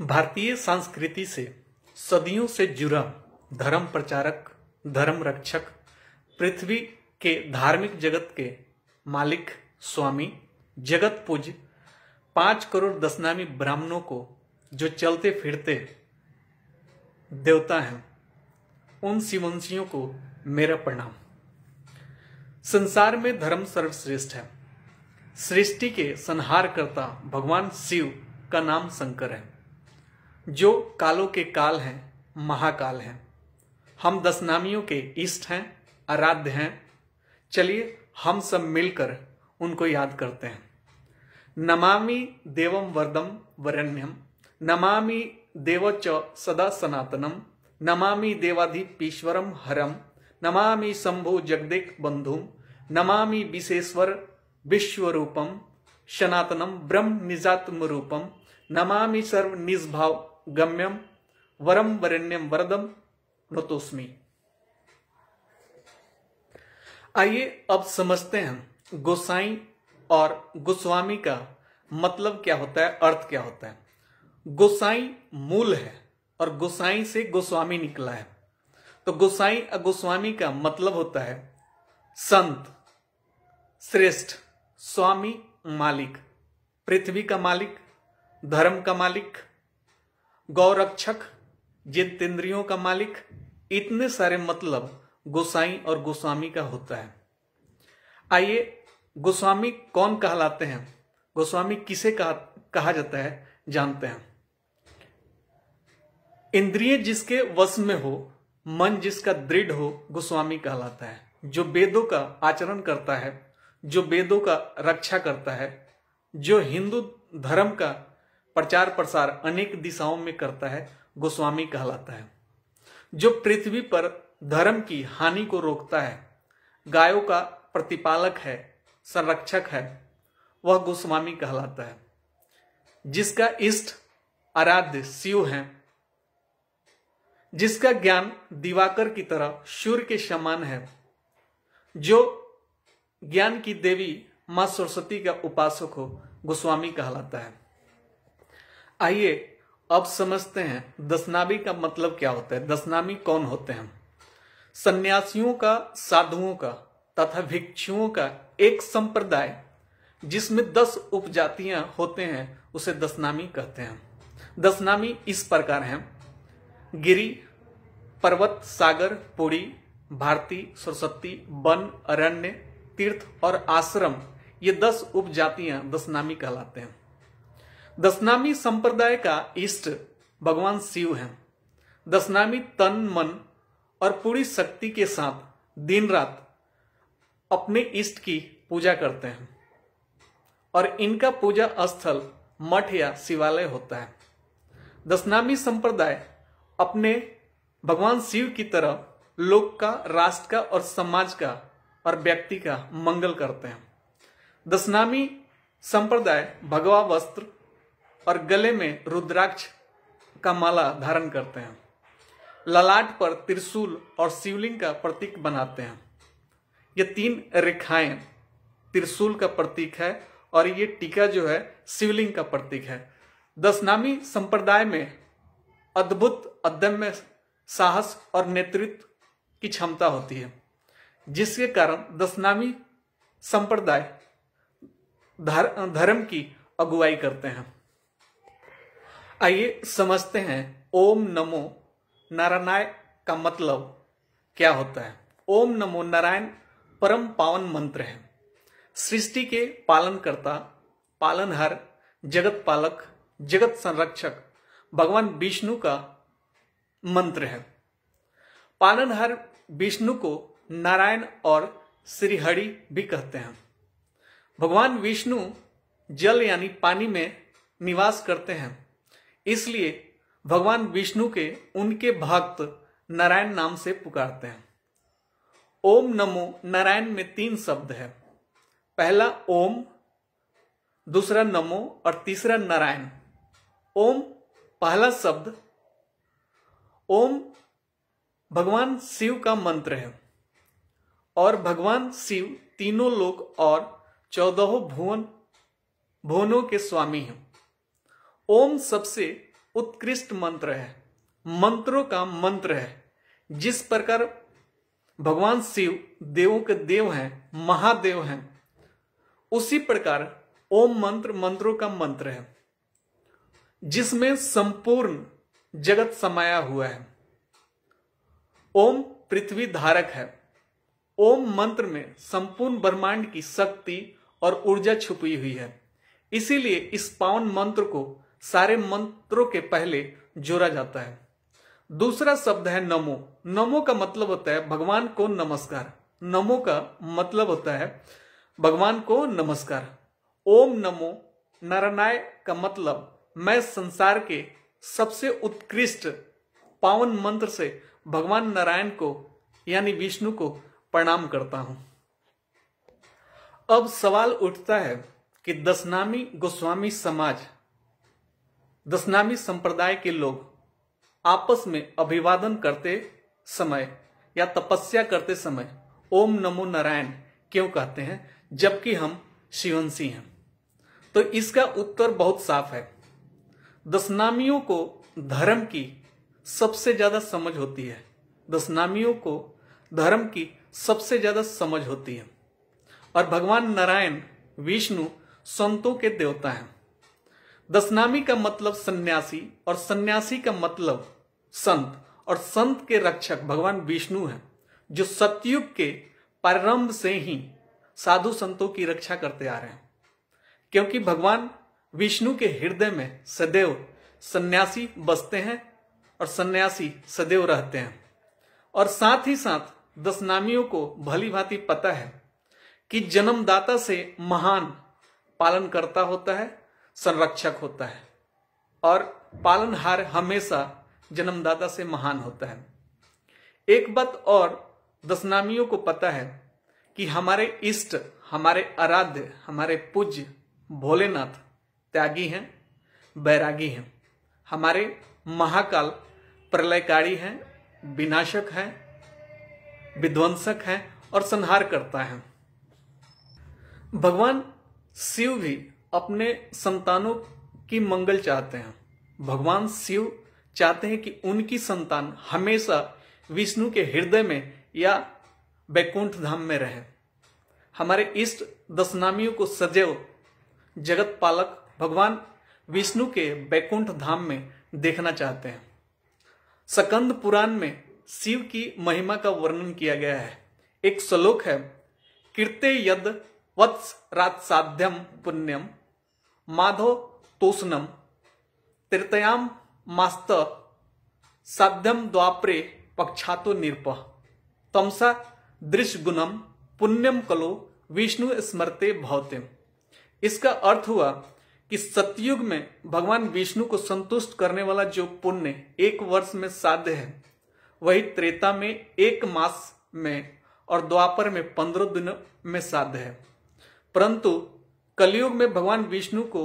भारतीय संस्कृति से सदियों से जुड़ा धर्म प्रचारक धर्म रक्षक पृथ्वी के धार्मिक जगत के मालिक स्वामी जगत पूज पांच करोड़ दसनामी ब्राह्मणों को जो चलते फिरते देवता हैं उन शिवंशियों को मेरा प्रणाम संसार में धर्म सर्वश्रेष्ठ है सृष्टि के संहार करता भगवान शिव का नाम शंकर है जो कालों के काल हैं महाकाल हैं हम दसनामियों के इष्ट हैं आराध्य हैं चलिए हम सब मिलकर उनको याद करते हैं नमामि देवम वरदम वरण्यम नमामि देव च सदा सनातनम नमामि देवाधिपीश्वरम हरम नमामि शंभु जगदेक बंधुम नमामि विशेश्वर विश्वरूपम सनातनम ब्रह्म निजात्म रूपम नमामि सर्व निस्भाव गम्यम वरम वरण्यम वरदम नतोस्मी आइए अब समझते हैं गोसाई और गोस्वामी का मतलब क्या होता है अर्थ क्या होता है गोसाई मूल है और गोसाई से गोस्वामी निकला है तो गोसाई और गोस्वामी का मतलब होता है संत श्रेष्ठ स्वामी मालिक पृथ्वी का मालिक धर्म का मालिक गौरक्षक जिन इंद्रियों का मालिक इतने सारे मतलब गोसाई और गोस्वामी का होता है आइए गोस्वामी कौन कहलाते हैं गोस्वामी किसे कहा, कहा जाता है जानते हैं इंद्रिय जिसके वश में हो मन जिसका दृढ़ हो गोस्वामी कहलाता है जो वेदों का आचरण करता है जो वेदों का रक्षा करता है जो हिंदू धर्म का प्रचार प्रसार अनेक दिशाओं में करता है गोस्वामी कहलाता है जो पृथ्वी पर धर्म की हानि को रोकता है गायों का प्रतिपालक है संरक्षक है वह गोस्वामी कहलाता है जिसका इष्ट आराध्य शिव है जिसका ज्ञान दिवाकर की तरह सूर्य के समान है जो ज्ञान की देवी मां सरस्वती का उपासक हो गोस्वामी कहलाता है आइए अब समझते हैं दसनामी का मतलब क्या होता है दसनामी कौन होते हैं सन्यासियों का साधुओं का तथा भिक्षुओं का एक संप्रदाय जिसमें दस उपजातियां होते हैं उसे दसनामी कहते हैं दसनामी इस प्रकार हैं गिरी पर्वत सागर पुरी भारती सरस्वती वन अरण्य तीर्थ और आश्रम ये दस उपजातियां दसनामी कहलाते हैं दसनामी संप्रदाय का इष्ट भगवान शिव हैं दसनामी तन मन और पूरी शक्ति के साथ दिन रात अपने इष्ट की पूजा करते हैं और इनका पूजा स्थल मठ या शिवालय होता है दसनामी संप्रदाय अपने भगवान शिव की तरह लोक का राष्ट्र का और समाज का और व्यक्ति का मंगल करते हैं दसनामी संप्रदाय भगवा वस्त्र और गले में रुद्राक्ष का माला धारण करते हैं ललाट पर त्रिशूल और शिवलिंग का प्रतीक बनाते हैं ये तीन रेखाएं त्रिशूल का प्रतीक है और ये टीका जो है शिवलिंग का प्रतीक है दसनामी संप्रदाय में अद्भुत अदम्य साहस और नेतृत्व की क्षमता होती है जिसके कारण दसनामी संप्रदाय धर्म की अगुवाई करते हैं आइए समझते हैं ओम नमो नारायण का मतलब क्या होता है ओम नमो नारायण परम पावन मंत्र है सृष्टि के पालनकर्ता पालनहर जगत पालक जगत संरक्षक भगवान विष्णु का मंत्र है पालनहर विष्णु को नारायण और श्रीहरि भी कहते हैं भगवान विष्णु जल यानी पानी में निवास करते हैं इसलिए भगवान विष्णु के उनके भक्त नारायण नाम से पुकारते हैं ओम नमो नारायण में तीन शब्द है पहला ओम दूसरा नमो और तीसरा नारायण ओम पहला शब्द ओम भगवान शिव का मंत्र है और भगवान शिव तीनों लोक और चौदहों भुवन भुवनों के स्वामी हैं ओम सबसे उत्कृष्ट मंत्र है मंत्रों का मंत्र है जिस प्रकार भगवान शिव देवों के देव हैं महादेव हैं उसी प्रकार ओम मंत्र मंत्रों का मंत्र है जिसमें संपूर्ण जगत समाया हुआ है ओम पृथ्वी धारक है ओम मंत्र में संपूर्ण ब्रह्मांड की शक्ति और ऊर्जा छुपी हुई है इसीलिए इस पावन मंत्र को सारे मंत्रों के पहले जोड़ा जाता है दूसरा शब्द है नमो नमो का मतलब होता है भगवान को नमस्कार नमो का मतलब होता है भगवान को नमस्कार ओम नमो नारायणाय का मतलब मैं संसार के सबसे उत्कृष्ट पावन मंत्र से भगवान नारायण को यानी विष्णु को प्रणाम करता हूं अब सवाल उठता है कि दसनामी गोस्वामी समाज दसनामी संप्रदाय के लोग आपस में अभिवादन करते समय या तपस्या करते समय ओम नमो नारायण क्यों कहते हैं जबकि हम शिवंशी हैं तो इसका उत्तर बहुत साफ है दसनामियों को धर्म की सबसे ज्यादा समझ होती है दसनामियों को धर्म की सबसे ज्यादा समझ होती है और भगवान नारायण विष्णु संतों के देवता हैं दसनामी का मतलब सन्यासी और सन्यासी का मतलब संत और संत के रक्षक भगवान विष्णु हैं जो सत्युग के प्रारंभ से ही साधु संतों की रक्षा करते आ रहे हैं क्योंकि भगवान विष्णु के हृदय में सदैव सन्यासी बसते हैं और सन्यासी सदैव रहते हैं और साथ ही साथ दसनामियों को भली भांति पता है कि जन्मदाता से महान पालन करता होता है संरक्षक होता है और पालनहार हमेशा जन्मदाता से महान होता है एक बात और दसनामियों को पता है कि हमारे इष्ट हमारे आराध्य हमारे पूज्य भोलेनाथ त्यागी हैं बैरागी हैं हमारे महाकाल प्रलयकारी हैं विनाशक हैं विध्वंसक हैं और संहार करता है भगवान शिव भी अपने संतानों की मंगल चाहते हैं भगवान शिव चाहते हैं कि उनकी संतान हमेशा विष्णु के हृदय में या बैकुंठ धाम में रहे हमारे इष्ट दशनामियों को सजैव जगत पालक भगवान विष्णु के बैकुंठ धाम में देखना चाहते हैं सकंद पुराण में शिव की महिमा का वर्णन किया गया है एक श्लोक है कीर्ते यद वत्स रात साध्यम पुण्यम माधो तोसनम तृतयाम मास्त साध्यम द्वापरे पक्षातो निरप तमसा गुणम पुण्यम कलो विष्णु स्मरते भवते इसका अर्थ हुआ कि सतयुग में भगवान विष्णु को संतुष्ट करने वाला जो पुण्य एक वर्ष में साध्य है वही त्रेता में एक मास में और द्वापर में पंद्रह दिन में साध्य है परंतु कलयुग में भगवान विष्णु को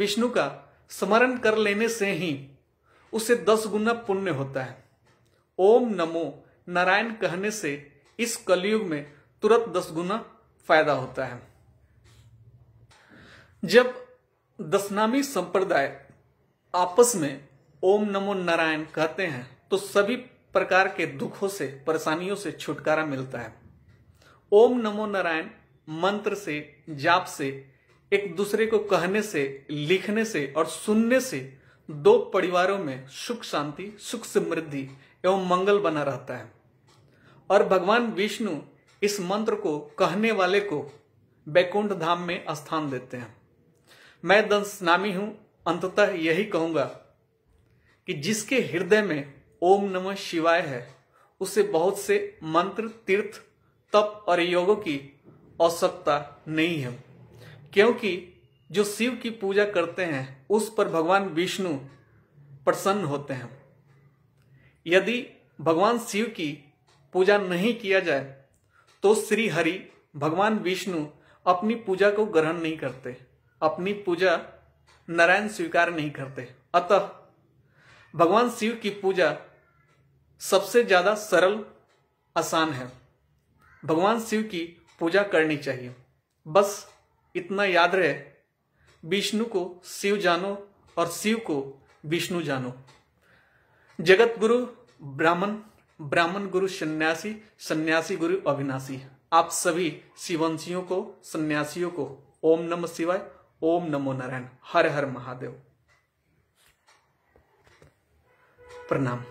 विष्णु का स्मरण कर लेने से ही उसे दस गुना पुण्य होता है ओम नमो नारायण कहने से इस कलयुग में तुरंत दस गुना फायदा होता है जब दसनामी संप्रदाय आपस में ओम नमो नारायण कहते हैं तो सभी प्रकार के दुखों से परेशानियों से छुटकारा मिलता है ओम नमो नारायण मंत्र से जाप से एक दूसरे को कहने से लिखने से और सुनने से दो परिवारों में सुख शांति सुख समृद्धि एवं मंगल बना रहता है और भगवान विष्णु इस मंत्र को कहने वाले को बैकुंठ धाम में स्थान देते हैं मैं दंशनामी हूं अंततः यही कहूंगा कि जिसके हृदय में ओम नमः शिवाय है उसे बहुत से मंत्र तीर्थ तप और योगों की आवश्यकता नहीं है क्योंकि जो शिव की पूजा करते हैं उस पर भगवान विष्णु प्रसन्न होते हैं यदि भगवान शिव की पूजा नहीं किया जाए तो श्री हरि भगवान विष्णु अपनी पूजा को ग्रहण नहीं करते अपनी पूजा नारायण स्वीकार नहीं करते अतः भगवान शिव की पूजा सबसे ज़्यादा सरल आसान है भगवान शिव की पूजा करनी चाहिए बस इतना याद रहे विष्णु को शिव जानो और शिव को विष्णु जानो जगत गुरु ब्राह्मण ब्राह्मण गुरु सन्यासी सन्यासी गुरु अविनाशी आप सभी शिवंशियों को सन्यासियों को ओम नमः शिवाय ओम नमो नारायण हर हर महादेव प्रणाम